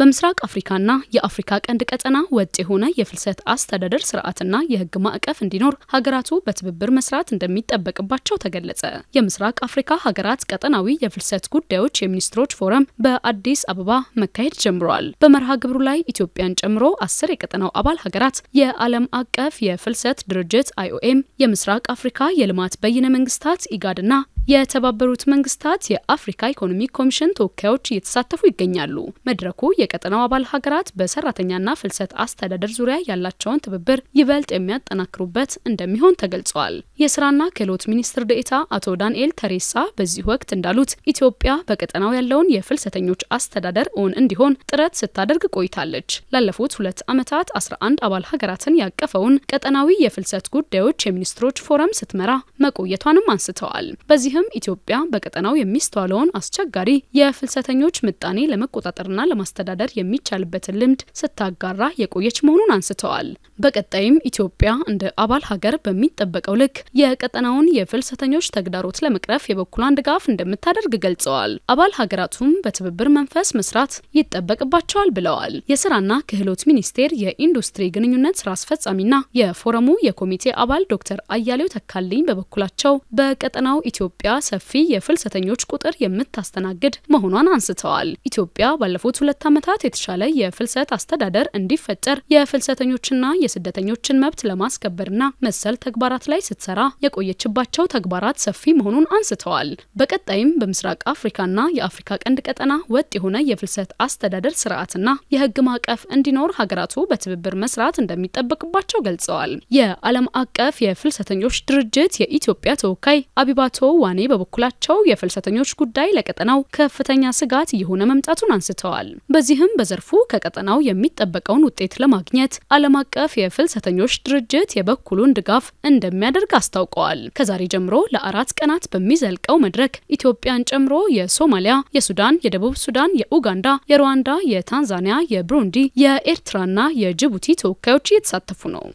በምስራቅ አፍሪካና የአፍሪካ ቀንድ ቀጠና ወጥ የሆነ የፍልሰት አስተዳደር ስርዓትና የህግ ማዕቀፍ እንዲኖር ሀገራቱ በትብብር መስራት እንደሚጠበቅባቸው ተገለጸ። የምስራቅ አፍሪካ ሀገራት ቀጠናዊ የፍልሰት ጉዳዮች የሚኒስትሮች ፎረም በአዲስ አበባ መካሄድ ጀምረዋል። በመርሃ ግብሩ ላይ ኢትዮጵያን ጨምሮ አስር የቀጠናው አባል ሀገራት፣ የዓለም አቀፍ የፍልሰት ድርጅት አይኦኤም፣ የምስራቅ አፍሪካ የልማት በይነ መንግስታት ኢጋድና የተባበሩት መንግስታት የአፍሪካ ኢኮኖሚክ ኮሚሽን ተወካዮች እየተሳተፉ ይገኛሉ። መድረኩ የቀጠናው አባል ሀገራት በሰራተኛና ፍልሰት አስተዳደር ዙሪያ ያላቸውን ትብብር ይበልጥ የሚያጠናክሩበት እንደሚሆን ተገልጿል። የስራና ክህሎት ሚኒስትር ደኤታ አቶ ዳንኤል ተሬሳ በዚህ ወቅት እንዳሉት ኢትዮጵያ በቀጠናው ያለውን የፍልሰተኞች አስተዳደር እውን እንዲሆን ጥረት ስታደርግ ቆይታለች። ላለፉት ሁለት ዓመታት 11 አባል ሀገራትን ያቀፈውን ቀጠናዊ የፍልሰት ጉዳዮች የሚኒስትሮች ፎረም ስትመራ መቆየቷንም አንስተዋል። በዚህ ይህም ኢትዮጵያ በቀጠናው የሚስተዋለውን አስቸጋሪ የፍልሰተኞች ምጣኔ ለመቆጣጠርና ለማስተዳደር የሚቻልበትን ልምድ ስታጋራ የቆየች መሆኑን አንስተዋል። በቀጣይም ኢትዮጵያ እንደ አባል ሀገር በሚጠበቀው ልክ የቀጠናውን የፍልሰተኞች ተግዳሮት ለመቅረፍ የበኩሏን ድጋፍ እንደምታደርግ ገልጸዋል። አባል ሀገራቱም በትብብር መንፈስ መስራት ይጠበቅባቸዋል ብለዋል። የስራና ክህሎት ሚኒስቴር የኢንዱስትሪ ግንኙነት ስራ አስፈጻሚና የፎረሙ የኮሚቴ አባል ዶክተር አያሌው ተካልኝ በበኩላቸው በቀጠናው ኢትዮጵያ ኢትዮጵያ ሰፊ የፍልሰተኞች ቁጥር የምታስተናግድ መሆኗን አንስተዋል። ኢትዮጵያ ባለፉት ሁለት ዓመታት የተሻለ የፍልሰት አስተዳደር እንዲፈጠር የፍልሰተኞችና የስደተኞችን መብት ለማስከበርና መሰል ተግባራት ላይ ስትሰራ የቆየችባቸው ተግባራት ሰፊ መሆኑን አንስተዋል። በቀጣይም በምስራቅ አፍሪካና የአፍሪካ ቀንድ ቀጠና ወጥ የሆነ የፍልሰት አስተዳደር ስርዓትና የህግ ማዕቀፍ እንዲኖር ሀገራቱ በትብብር መስራት እንደሚጠበቅባቸው ገልጸዋል። የዓለም አቀፍ የፍልሰተኞች ድርጅት የኢትዮጵያ ተወካይ አቢባቶ ዋ ሱዳኔ በበኩላቸው የፍልሰተኞች ጉዳይ ለቀጠናው ከፍተኛ ስጋት እየሆነ መምጣቱን አንስተዋል። በዚህም በዘርፉ ከቀጠናው የሚጠበቀውን ውጤት ለማግኘት ዓለም አቀፍ የፍልሰተኞች ድርጅት የበኩሉን ድጋፍ እንደሚያደርግ አስታውቀዋል። ከዛሬ ጀምሮ ለአራት ቀናት በሚዘልቀው መድረክ ኢትዮጵያን ጨምሮ የሶማሊያ፣ የሱዳን፣ የደቡብ ሱዳን፣ የኡጋንዳ፣ የሩዋንዳ፣ የታንዛኒያ፣ የብሩንዲ፣ የኤርትራና የጅቡቲ ተወካዮች እየተሳተፉ ነው።